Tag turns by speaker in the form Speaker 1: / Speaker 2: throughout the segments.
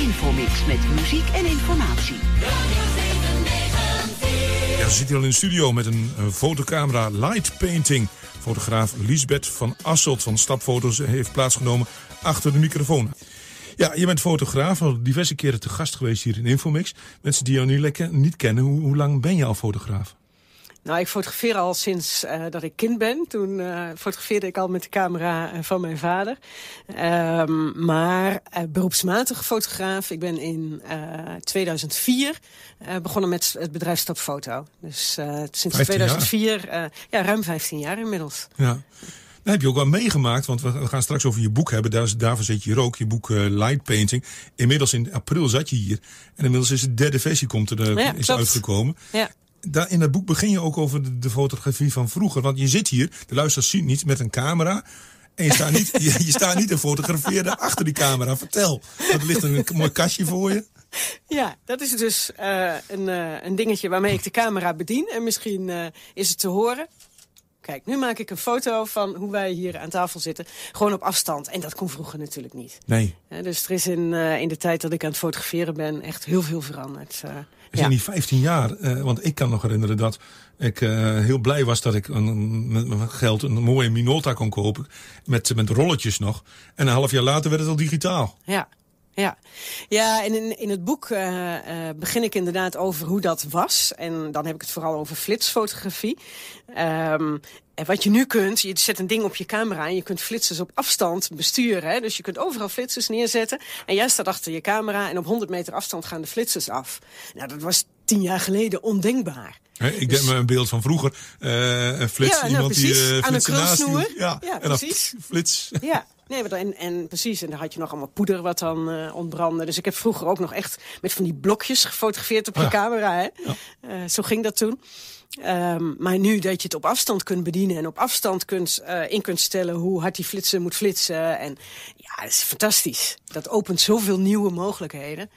Speaker 1: Infomix met muziek en informatie.
Speaker 2: Ja, we zitten al in de studio met een fotocamera light painting. Fotograaf Lisbeth van Asselt van Stapfoto's heeft plaatsgenomen achter de microfoon. Ja, je bent fotograaf, al diverse keren te gast geweest hier in Infomix. Mensen die jou nu lekker niet kennen, hoe lang ben je al fotograaf?
Speaker 1: Nou, ik fotografeer al sinds eh, dat ik kind ben. Toen eh, fotografeerde ik al met de camera eh, van mijn vader. Ehm, maar beroepsmatig fotograaf. Ik ben in 2004 begonnen met het bedrijf Stapfoto. Dus sinds 2004, ja, ruim 15 jaar inmiddels. Ja.
Speaker 2: Dat heb je ook wel meegemaakt, want we gaan straks over je boek hebben. Daar, daarvoor zit je hier ook, je boek Light Painting. Inmiddels in april zat je hier. En inmiddels is de derde versie komt er, is uitgekomen. Ja in dat boek begin je ook over de, fotografie van vroeger. Want je zit hier, de luisteraars ziet niet, met een camera. En je staat niet, je, staat niet te fotograferen achter die camera. Vertel, er ligt een mooi kastje voor je.
Speaker 1: Ja, dat is dus eh, een, eh, een dingetje waarmee ik de camera bedien. En misschien eh, is het te horen. Kijk, nu maak ik een foto van hoe wij hier aan tafel zitten. Gewoon op afstand. En dat kon vroeger natuurlijk niet. Nee. dus er is in, in de tijd dat ik aan het fotograferen ben echt heel veel veranderd.
Speaker 2: Dus ja. in die 15 jaar, eh, want ik kan nog herinneren dat ik eh, heel blij was dat ik een, met mijn geld een mooie Minolta kon kopen. Met, met rolletjes nog. En een half jaar later werd het al digitaal.
Speaker 1: Ja. Ja, ja en in, in het boek eh, eh, begin ik inderdaad over hoe dat was. En dan heb ik het vooral over flitsfotografie. Ehm, en wat je nu kunt, je zet een ding op je camera... en je kunt flitsers op afstand besturen. Hè? Dus je kunt overal flitsers neerzetten. En jij staat achter je camera en op 100 meter afstand gaan de flitsers af. Nou, dat was tien jaar geleden ondenkbaar.
Speaker 2: ik denk dus- me een beeld van vroeger. Uh, flits, ja, nou, iemand precies. die Aan een krulsnoer. Ja, precies. flits.
Speaker 1: Ja. Nee, maar en, en precies. En dan had je nog allemaal poeder wat dan eh, ontbrandde. Dus ik heb vroeger ook nog echt met van die blokjes gefotografeerd op je camera. Hè? Eh, zo ging dat toen. Ehm, maar nu dat je het op afstand kunt bedienen en op afstand kunt, uh, in kunt stellen hoe hard die flitsen moet flitsen. En ja, dat is fantastisch. Dat opent zoveel nieuwe mogelijkheden.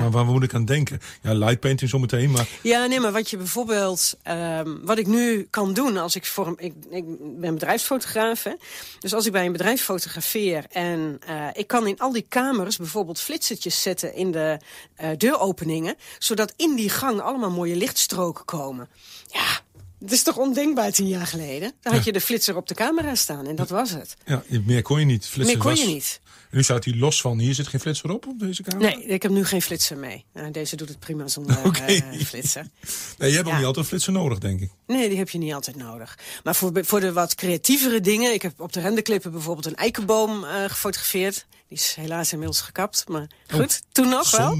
Speaker 1: Maar waar
Speaker 2: moet ik aan denken? Ja, light painting zometeen, maar...
Speaker 1: Ja, nee, maar wat je bijvoorbeeld... Ehm, wat ik nu kan doen als ik voor... Ik, ik ben bedrijfsfotograaf, hè? Dus als ik bij een bedrijf fotografeer... en eh, ik kan in al die kamers bijvoorbeeld flitsertjes zetten in de eh, deuropeningen... zodat in die gang allemaal mooie lichtstroken komen. Ja, het is toch ondenkbaar tien jaar geleden? Dan had je de flitser op de camera staan en dat was het.
Speaker 2: Ja, meer kon je niet. Flitser meer kon je niet nu staat hij los van. Hier zit geen flitser op op
Speaker 1: deze camera? Nee, ik heb nu geen flitser mee. Nou, deze doet het prima zonder okay. Eh, flitser.
Speaker 2: Nee, je hebt ja. ook niet altijd een flitser nodig, denk ik.
Speaker 1: Nee, die heb je niet altijd nodig. Maar voor, voor de wat creatievere dingen... Ik heb op de rendeklippen bijvoorbeeld een eikenboom eh, gefotografeerd. Die is helaas inmiddels gekapt, maar oh, goed, toen nog wel.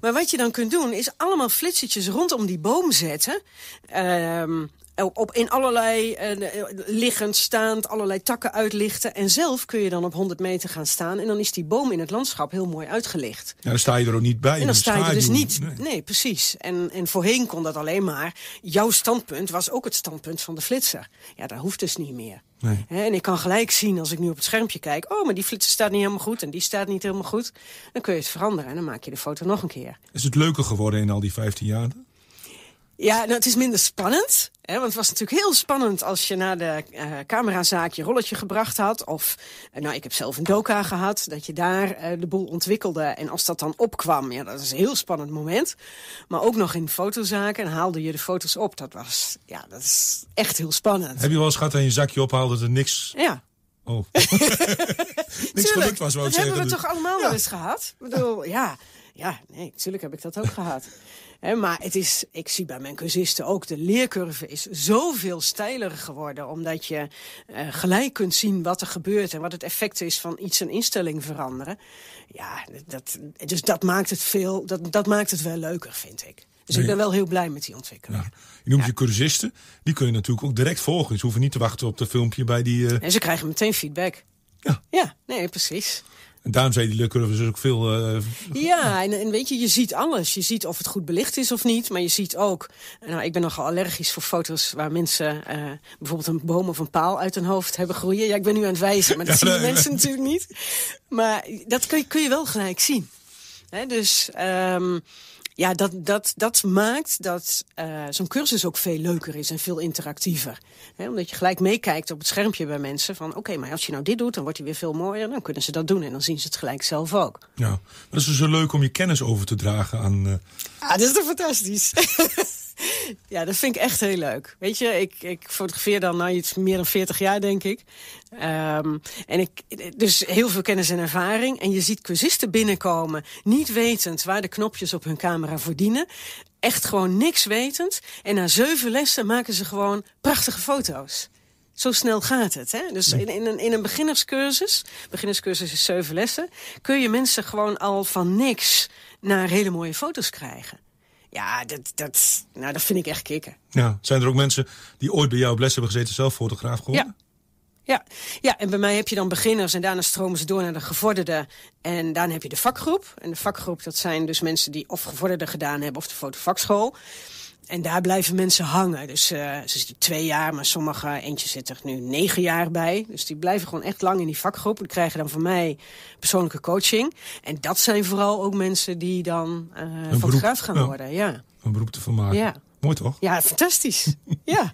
Speaker 1: Maar wat je dan kunt doen, is allemaal flitsertjes rondom die boom zetten. Ehm, op, in allerlei eh, eh, liggend, staand, allerlei takken uitlichten. En zelf kun je dan op 100 meter gaan staan. En dan is die boom in het landschap heel mooi uitgelicht.
Speaker 2: Ja, dan sta je er ook niet bij. En dan sta je er dus niet.
Speaker 1: Nee, precies. En, en voorheen kon dat alleen maar. Jouw standpunt was ook het standpunt van de flitser. Ja, dat hoeft dus niet meer. en ik kan gelijk zien als ik nu op het schermpje kijk... oh, maar die flitser staat niet helemaal goed en die staat niet helemaal goed. Dan kun je het veranderen en dan maak je de foto nog een keer.
Speaker 2: Is het leuker geworden in al die 15 jaar?
Speaker 1: Ja, nou, het is minder spannend. Hè, want het was natuurlijk heel spannend als je na de uh, camerazaak je rolletje gebracht had. Of, eh, nou, ik heb zelf een doka gehad, dat je daar eh, de boel ontwikkelde. En als dat dan opkwam, ja, dat is een heel spannend moment. Maar ook nog in fotozaken haalde je de foto's op. Dat was, ja, dat is echt heel spannend.
Speaker 2: Heb je wel eens gehad dat je zakje ophaalde dat er niks...
Speaker 1: Ja. Oh. niks
Speaker 2: gelukt was, wou dat dus. hebben we toch
Speaker 1: allemaal wel eens gehad? Ik bedoel, ja... Ja, nee, natuurlijk heb ik dat ook gehad maar het is, ik zie bij mijn cursisten ook, de leercurve is zoveel steiler geworden. Omdat je eh, gelijk kunt zien wat er gebeurt en wat het effect is van iets een instelling veranderen. Ja, dat, dus dat maakt, het veel, dat, dat maakt het wel leuker, vind ik. Dus ik ben wel heel blij met die
Speaker 2: ontwikkeling. Ja. Je noemt je cursisten, die kun je natuurlijk ook direct volgen. Ze hoeven niet te wachten op dat filmpje bij die... En eh, ze
Speaker 1: krijgen meteen feedback. Ja. ja, nee, precies.
Speaker 2: En daarom zei die lukken dus ook veel... Eh,
Speaker 1: ja, en, weet je, je ziet alles. Je ziet of het goed belicht is of niet. Maar je ziet ook... Nou, ik ben nogal allergisch voor foto's waar mensen... Eh, bijvoorbeeld een boom of een paal uit hun hoofd hebben groeien. Ja, ik ben nu aan het wijzen, maar dat zien nee, mensen natuurlijk niet. Maar dat kun je, kun je wel gelijk zien. dus... Ehm, ja, dat, dat, dat maakt dat eh, zo'n cursus ook veel leuker is en veel interactiever. omdat je gelijk meekijkt op het schermpje bij mensen van... oké, maar als je nou dit doet, dan wordt hij weer veel mooier. Dan kunnen ze dat doen en dan zien ze het gelijk zelf ook.
Speaker 2: Ja, dat is dus leuk om je kennis over te dragen aan... Eh,
Speaker 1: ah, dat is toch fantastisch. ja, dat vind ik echt heel leuk. Weet je, ik, ik fotografeer dan nou iets meer dan 40 jaar, denk ik. Ehm, en ik, dus heel veel kennis en ervaring. En je ziet cursisten binnenkomen, niet wetend waar de knopjes op hun camera voor dienen. Echt gewoon niks wetend. En na zeven lessen maken ze gewoon prachtige foto's zo snel gaat het. Hè? Dus in, in, een, in een beginnerscursus, beginnerscursus is zeven lessen... kun je mensen gewoon al van niks naar hele mooie foto's krijgen. Ja, dat, dat, nou, dat vind ik echt kicken.
Speaker 2: Ja. Zijn er ook mensen die ooit bij jou les hebben gezeten, zelf fotograaf geworden?
Speaker 1: Ja. Ja. ja, en bij mij heb je dan beginners en daarna stromen ze door naar de gevorderde. En daarna heb je de vakgroep. En de vakgroep, dat zijn dus mensen die of gevorderde gedaan hebben of de fotovakschool. En daar blijven mensen hangen. Dus eh, ze zitten twee jaar, maar sommige, eentje zit er nu negen jaar bij. Dus die blijven gewoon echt lang in die vakgroep. Die krijgen dan van mij persoonlijke coaching. En dat zijn vooral ook mensen die dan uh, eh, fotograaf gaan worden. Ja.
Speaker 2: Een beroep te van maken. Ja. Mooi toch? Ja,
Speaker 1: fantastisch. ja.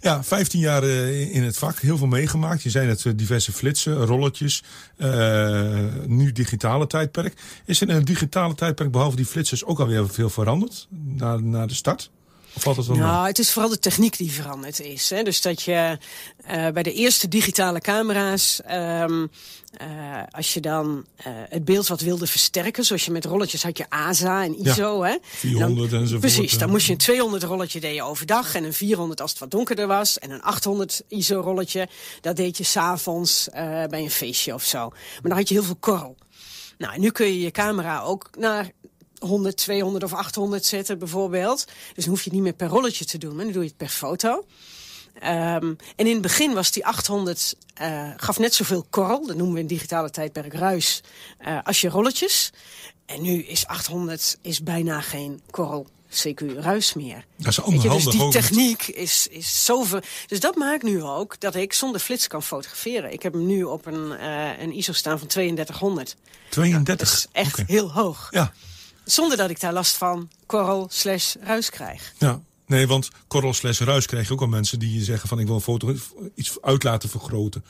Speaker 2: Ja, 15 jaar eh, in het vak, heel veel meegemaakt. Je zei het, diverse flitsen, rolletjes, uh, nu digitale tijdperk. Is in een digitale tijdperk, behalve die flitsers, ook alweer veel veranderd na, na de start? het nou,
Speaker 1: het is vooral de techniek die veranderd is. Hè? Dus dat je eh, bij de eerste digitale camera's... Ehm, eh, als je dan eh, het beeld wat wilde versterken, zoals je met rolletjes had je ASA en ISO. Ja, hè? 400 dan, Precies, dan moest je een 200 rolletje deed je overdag en een 400 als het wat donkerder was. En een 800 ISO rolletje, dat deed je s'avonds uh, bij een feestje of zo. Maar dan had je heel veel korrel. Nou, nu kun je je camera ook naar 100, 200 of 800 zetten bijvoorbeeld. Dus dan hoef je het niet meer per rolletje te doen, maar dan doe je het per foto. Ehm, en in het begin was die 800, eh, gaf net zoveel korrel, dat noemen we in digitale tijdperk ruis, eh, als je rolletjes. En nu is 800 is bijna geen korrel CQ ruis meer. Dat is anderhandig. Dus die techniek is, is zoveel. Dus dat maakt nu ook dat ik zonder flits kan fotograferen. Ik heb hem nu op een, eh, een ISO staan van 3200.
Speaker 2: 32? dat is
Speaker 1: echt heel hoog. Ja zonder dat ik daar last van korrel slash ruis krijg.
Speaker 2: Ja. Nee, want korrel slash ruis krijg je ook al mensen die zeggen van ik wil een foto iets uit laten vergroten.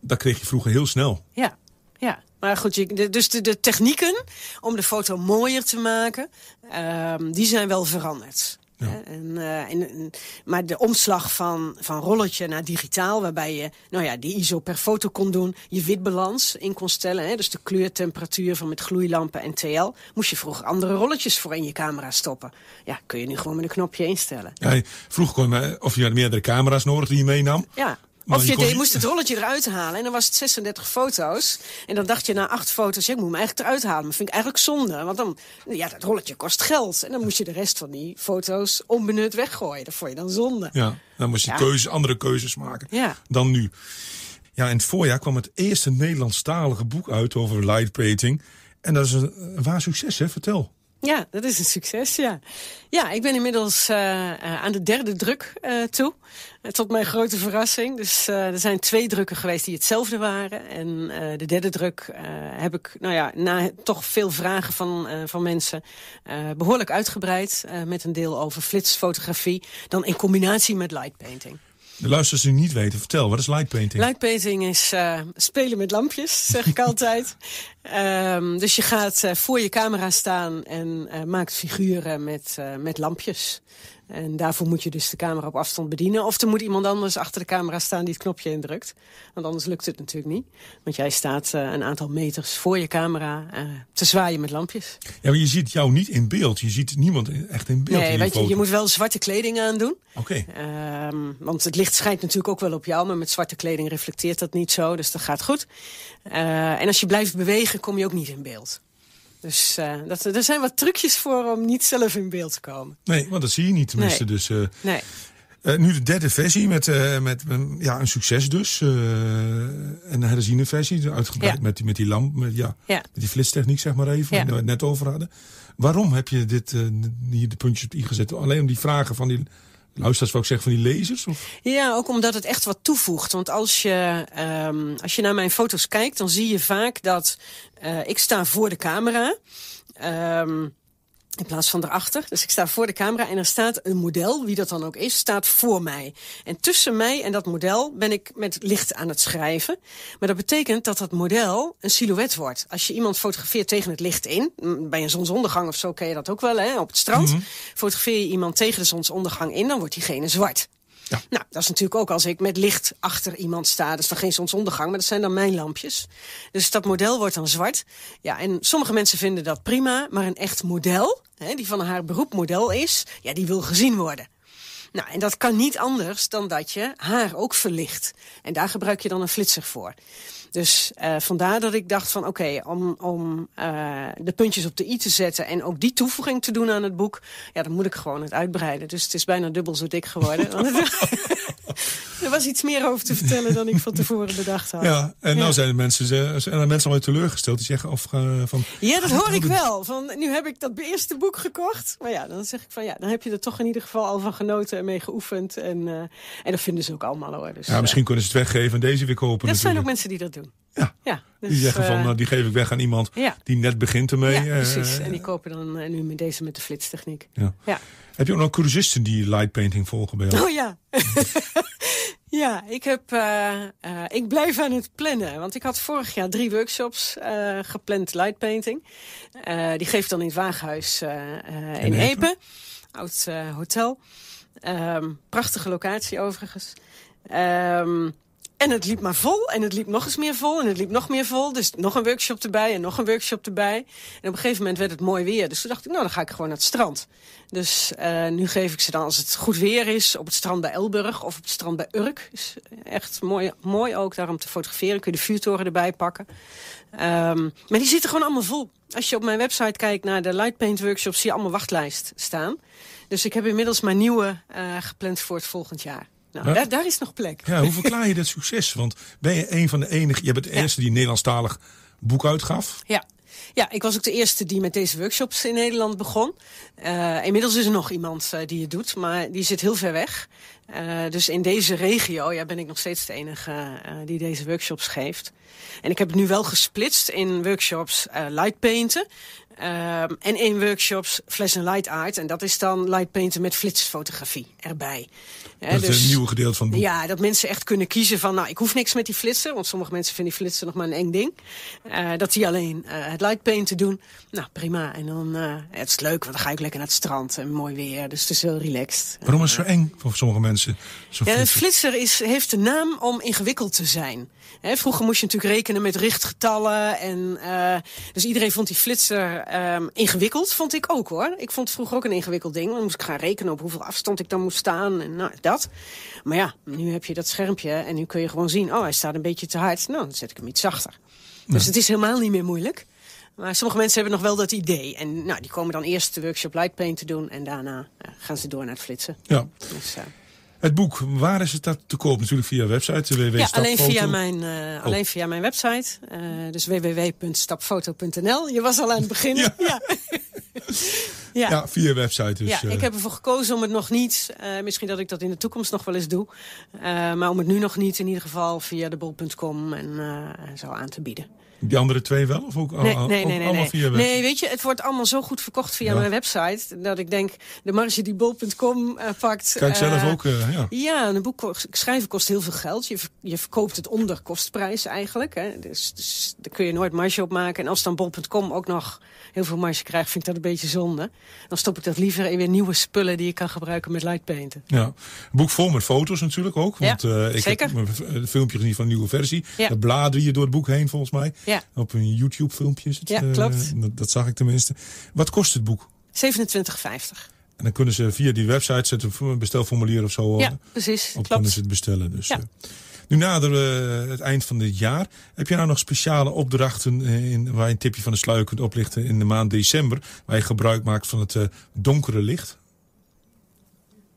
Speaker 2: Dat kreeg je vroeger heel snel.
Speaker 1: Ja, ja. Maar goed, dus de, de, technieken om de foto mooier te maken, ehm, die zijn wel veranderd. Eh, en, maar de omslag van, van rolletje naar digitaal, waarbij je nou ja, die ISO per foto kon doen, je witbalans in kon stellen, hè, dus de kleurtemperatuur van met gloeilampen en TL, moest je vroeger andere rolletjes voor in je camera stoppen. Ja, kun je nu gewoon met een knopje instellen. Ja,
Speaker 2: vroeger kon je, eh, of je had meerdere camera's nodig die je meenam.
Speaker 1: Ja of je, moest het rolletje eruit halen. En dan was het 36 foto's. En dan dacht je na acht foto's, ja, ik moet hem eigenlijk eruit halen. Maar vind ik eigenlijk zonde. Want dan, nou ja, dat rolletje kost geld. En dan moest je de rest van die foto's onbenut weggooien. Dat vond je dan zonde. Ja,
Speaker 2: dan moest je keuzes, andere keuzes maken dan nu. Ja, in het voorjaar kwam het eerste Nederlandstalige boek uit over lightpainting. En dat is een, een waar succes, hè? Vertel.
Speaker 1: Ja, dat is een succes, ja. Ja, ik ben inmiddels eh, eh, aan de derde druk eh, toe. Tot mijn grote verrassing. Dus er zijn twee drukken geweest die hetzelfde waren. En de derde druk heb ik, nou ja, na toch veel vragen van, van mensen... behoorlijk uitgebreid met een deel over flitsfotografie. Dan in combinatie met lightpainting.
Speaker 2: De luisteraars die niet weten, vertel, wat is light painting? Light
Speaker 1: painting is eh, spelen met lampjes, zeg ik altijd. Ehm, dus je gaat eh, voor je camera staan en eh, maakt figuren met, met lampjes. En daarvoor moet je dus de camera op afstand bedienen. Of er moet iemand anders achter de camera staan die het knopje indrukt. Want anders lukt het natuurlijk niet. Want jij staat eh, een aantal meters voor je camera eh, te zwaaien met lampjes.
Speaker 2: Ja, maar je ziet jou niet in beeld. Je ziet niemand echt in beeld. Nee, in je, je moet
Speaker 1: wel zwarte kleding aandoen. Oké. Ehm, want het licht schijnt natuurlijk ook wel op jou. Maar met zwarte kleding reflecteert dat niet zo. Dus dat gaat goed. Eh, en als je blijft bewegen kom je ook niet in beeld. Dus uh, dat, er zijn wat trucjes voor om niet zelf in beeld te komen.
Speaker 2: Nee, want dat zie je niet tenminste. Dus, eh, nee. Eh, nu de derde versie met, met ja, een succes dus. een herziene versie, uitgebreid met, die, met die lamp, met, ja, Met die flitstechniek zeg maar even, waar we het net over hadden. Waarom heb je dit, hier de puntjes op i gezet? Alleen om die vragen van die Luisteraars wat ik zeggen van die lasers? Of?
Speaker 1: Ja, ook omdat het echt wat toevoegt. Want als je, ehm, als je naar mijn foto's kijkt, dan zie je vaak dat eh, ik sta voor de camera. Ehm, in plaats van erachter. Dus ik sta voor de camera en er staat een model, wie dat dan ook is, staat voor mij. En tussen mij en dat model ben ik met licht aan het schrijven. Maar dat betekent dat dat model een silhouet wordt. Als je iemand fotografeert tegen het licht in, mm, bij een zonsondergang of zo ken je dat ook wel, hè, op het strand. Mhm. Fotografeer je iemand tegen de zonsondergang in, dan wordt diegene zwart. Nou, dat is natuurlijk ook als ik met licht achter iemand sta. Dat is dan geen zonsondergang, maar dat zijn dan mijn lampjes. Dus dat model wordt dan zwart. Ja, en sommige mensen vinden dat prima, maar een echt model, hè, die van haar beroep model is, ja, die wil gezien worden. Nou, en dat kan niet anders dan dat je haar ook verlicht. En daar gebruik je dan een flitser voor. Dus eh, vandaar dat ik dacht van oké, om, om eh, de puntjes op de i te zetten... en ook die toevoeging te doen aan het boek... ja, dan moet ik gewoon het uitbreiden. Dus het is bijna dubbel zo dik geworden. er was iets meer over te vertellen dan ik van tevoren bedacht had. Ja, en nou zijn
Speaker 2: de mensen, zijn er mensen alweer teleurgesteld die zeggen of eh, van... Ja, dat ah, hoor ik wel.
Speaker 1: Van, nu heb ik dat eerste boek gekocht. Maar ja, dan zeg ik van ja, dan heb je er toch in ieder geval al van genoten en mee geoefend. En, en dat vinden ze ook allemaal hoor. Dus, ja, misschien
Speaker 2: kunnen ze het weggeven en deze weer kopen. Er zijn ook
Speaker 1: mensen die dat doen. Ja. ja dus, die zeggen van, eh, nou,
Speaker 2: die geef ik weg aan iemand die net begint ermee. Ja, precies. Eh, en die eh.
Speaker 1: kopen dan nu met deze met de flitstechniek. ja.
Speaker 2: Heb je ook nog cursisten die lightpainting volgen bij jou? Oh
Speaker 1: ja. ja, ik, heb, ik blijf aan het plannen. Want ik had vorig jaar drie workshops gepland lightpainting. die geef ik dan in het Waaghuis in, in Epen. Oud hotel. Ehm, prachtige locatie overigens. Um, en het liep maar vol. En het liep nog eens meer vol. En het liep nog meer vol. Dus nog een workshop erbij en nog een workshop erbij. En op een gegeven moment werd het mooi weer. Dus toen dacht ik, nou, dan ga ik gewoon naar het strand. Dus eh, nu geef ik ze dan, als het goed weer is, op het strand bij Elburg of op het strand bij Urk. Is eh, echt mooi, mooi ook daar om te fotograferen. Kun je de vuurtoren erbij pakken. Ehm, maar die zitten gewoon allemaal vol. Als je op mijn website kijkt naar de Lightpaint Workshop, zie je allemaal wachtlijst staan. Dus ik heb inmiddels mijn nieuwe eh, gepland voor het volgend jaar. Nou, daar, is nog plek. Ja, hoe verklaar
Speaker 2: je dat succes? Want ben je een van de enige, je bent de eerste die Nederlandstalig boek uitgaf.
Speaker 1: Ja. Ja, ik was ook de eerste die met deze workshops in Nederland begon. Eh, inmiddels is er nog iemand eh, die het doet, maar die zit heel ver weg. Eh, dus in deze regio ja, ben ik nog steeds de enige die deze workshops geeft. En ik heb het nu wel gesplitst in workshops lightpainten. Ehm, en in workshops flash and light art. En dat is dan light painten met flitsfotografie erbij. Dat is dus een nieuw gedeelte van het boek. Ja, dat mensen echt kunnen kiezen van... nou, ik hoef niks met die flitser, Want sommige mensen vinden die flitser nog maar een eng ding. Eh, dat die alleen eh, het light painten doen. Nou, prima. En dan, uh, het is leuk, want dan ga ik lekker naar het strand. En mooi weer, dus het is heel relaxed. Waarom is het zo
Speaker 2: eng voor sommige mensen? Zo ja, een
Speaker 1: flitser is, heeft de naam om ingewikkeld te zijn. vroeger moest je natuurlijk rekenen met richtgetallen. En, dus iedereen vond die flitser... Ehm, ingewikkeld, vond ik ook hoor. Ik vond het vroeger ook een ingewikkeld ding. Dan moest ik gaan rekenen op hoeveel afstand ik dan moest staan en nou, dat. Maar ja, nu heb je dat schermpje en nu kun je gewoon zien... oh, hij staat een beetje te hard, nou, dan zet ik hem iets zachter. Dus het is helemaal niet meer moeilijk. Maar sommige mensen hebben nog wel dat idee. En nou, die komen dan eerst de workshop Paint te doen... en daarna eh, gaan ze door naar het flitsen.
Speaker 2: Ja. Dus, uh, het boek, waar is het dat te koop? Natuurlijk via website eh, Ja, alleen via, mijn,
Speaker 1: eh, oh. alleen via mijn website. Eh, dus www.stapfoto.nl. Je was al aan het begin. ja. Ja. via website dus. Ja, ik heb ervoor gekozen om het nog niet. misschien dat ik dat in de toekomst nog wel eens doe. maar om het nu nog niet in ieder geval via de bol.com en zo aan te bieden.
Speaker 2: Die andere twee wel? Of ook, nee, nee, nee, nee, allemaal via website? Nee,
Speaker 1: weet je, het wordt allemaal zo goed verkocht via mijn website... dat ik denk, de marge die bol.com uh, eh, pakt... Kijk zelf eh, ook, eh, ja. Ja, een boek schrijven kost heel veel geld. Je, je verkoopt het onder kostprijs eigenlijk. Hè. Dus, dus daar kun je nooit marge op maken. En als dan bol.com ook nog heel veel marge krijgt... vind ik dat een beetje zonde. Dan stop ik dat liever in weer nieuwe spullen... die ik kan gebruiken met lightpainten.
Speaker 2: Ja, een boek vol met foto's natuurlijk ook. Want ja, ik zeker. heb een filmpje gezien van een nieuwe versie. Ja. bladeren je door het boek heen volgens mij. Ja. Op een YouTube-filmpje is het. Ja, eh, klopt. dat, zag ik tenminste. Wat kost het boek? 27,50. En dan kunnen ze via die website zetten een bestelformulier of zo. Ja,
Speaker 1: precies. Op kunnen ze
Speaker 2: het bestellen. Dus, eh. nu nader eh, het eind van dit jaar. Heb je nou nog speciale opdrachten in, waar je een tipje van de sluier kunt oplichten in de maand december? Waar je gebruik maakt van het donkere licht?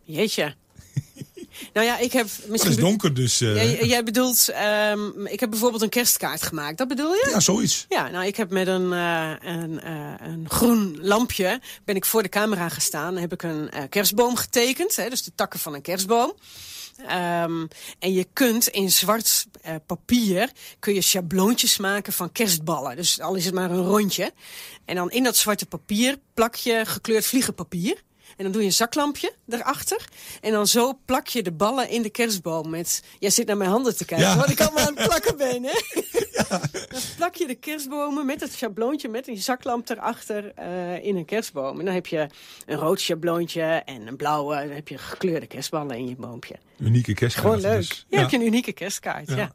Speaker 1: Jeetje. Nou ja, ik heb misschien... het is donker,
Speaker 2: dus... Uh... Jij,
Speaker 1: jij, bedoelt, um, ik heb bijvoorbeeld een kerstkaart gemaakt. Dat bedoel je? Ja, zoiets. Ja, nou, ik heb met een, uh, een, eh, een groen lampje... ben ik voor de camera gestaan. heb ik een kerstboom getekend. Hè, dus de takken van een kerstboom. Um, en je kunt in zwart papier kun je schabloontjes maken van kerstballen. Dus al is het maar een rondje. En dan in dat zwarte papier plak je gekleurd vliegenpapier. En dan doe je een zaklampje erachter. En dan zo plak je de ballen in de kerstboom. Met, jij zit naar mijn handen te kijken, ja. want ik allemaal aan het plakken ben. Hè? Ja. Dan plak je de kerstbomen met het schabloontje, met een zaklamp erachter uh, in een kerstboom. En dan heb je een rood schabloontje en een blauwe. En dan heb je gekleurde kerstballen in je boompje.
Speaker 2: Unieke kerstkaart. Gewoon leuk. Dus. Ja, ja, heb je een
Speaker 1: unieke kerstkaart, ja.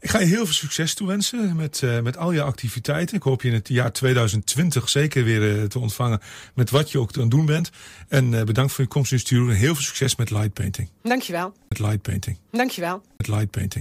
Speaker 2: Ik ga je heel veel succes toewensen met, eh, met al je activiteiten. Ik hoop je in het jaar 2020 zeker weer eh, te ontvangen met wat je ook aan doen bent. En eh, bedankt voor je komst in de studio en heel veel succes met light painting. Dankjewel. Met light painting. Dankjewel. Met light painting.